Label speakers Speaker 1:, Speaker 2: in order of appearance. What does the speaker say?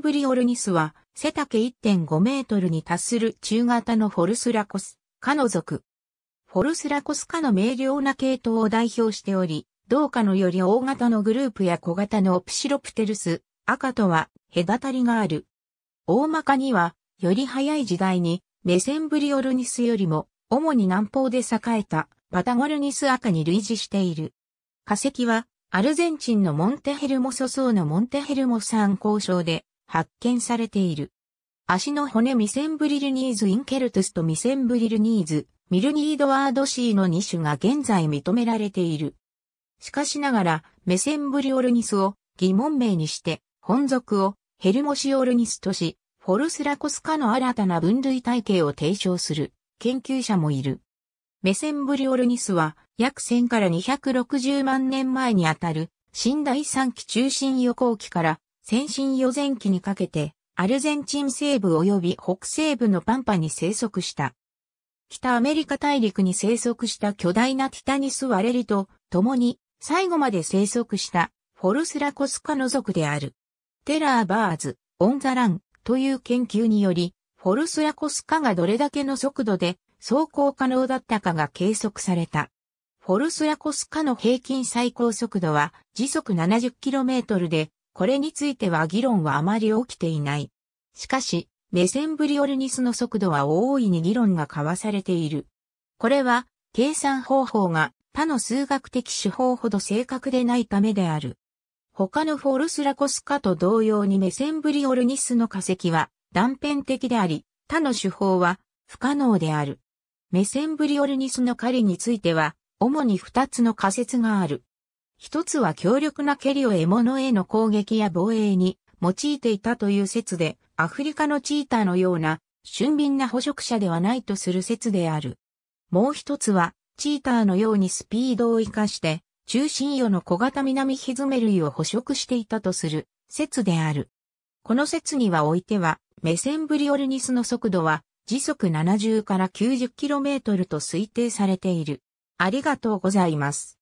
Speaker 1: ブリオルニスは背丈1.5メートルに達する中型のフォルスラコス、科の属。フォルスラコス科の明瞭な系統を代表しており、同科のより大型のグループや小型のオプシロプテルス、赤とは隔たりがある。大まかには、より早い時代に、メセンブリオルニスよりも、主に南方で栄えたパタゴルニス赤に類似している。化石は、アルゼンチンのモンテヘルモソ層のモンテヘルモ山交渉で発見されている。足の骨ミセンブリルニーズ・インケルトゥスとミセンブリルニーズ、ミルニードワードシーの2種が現在認められている。しかしながら、メセンブリオルニスを疑問名にして、本属をヘルモシオルニスとし、フォルスラコス科の新たな分類体系を提唱する研究者もいる。メセンブリオルニスは約1000から260万年前にあたる新第三期中心予行期から先進予前期にかけて、アルゼンチン西部及び北西部のパンパに生息した。北アメリカ大陸に生息した巨大なティタニス・ワレリと共に最後まで生息したフォルスラコスカの族である。テラー・バーズ・オン・ザ・ランという研究により、フォルスラコスカがどれだけの速度で走行可能だったかが計測された。フォルスラコスカの平均最高速度は時速 70km でこれについては議論はあまり起きていない。しかし、メセンブリオルニスの速度は大いに議論が交わされている。これは、計算方法が他の数学的手法ほど正確でないためである。他のフォルスラコスカと同様にメセンブリオルニスの化石は断片的であり、他の手法は不可能である。メセンブリオルニスの狩りについては、主に二つの仮説がある。一つは強力な蹴りを獲物への攻撃や防衛に用いていたという説で、アフリカのチーターのような俊敏な捕食者ではないとする説である。もう一つは、チーターのようにスピードを活かして、中心魚の小型南ヒズメ類を捕食していたとする説である。この説にはおいては、メセンブリオルニスの速度は時速70から 90km と推定されている。ありがとうございます。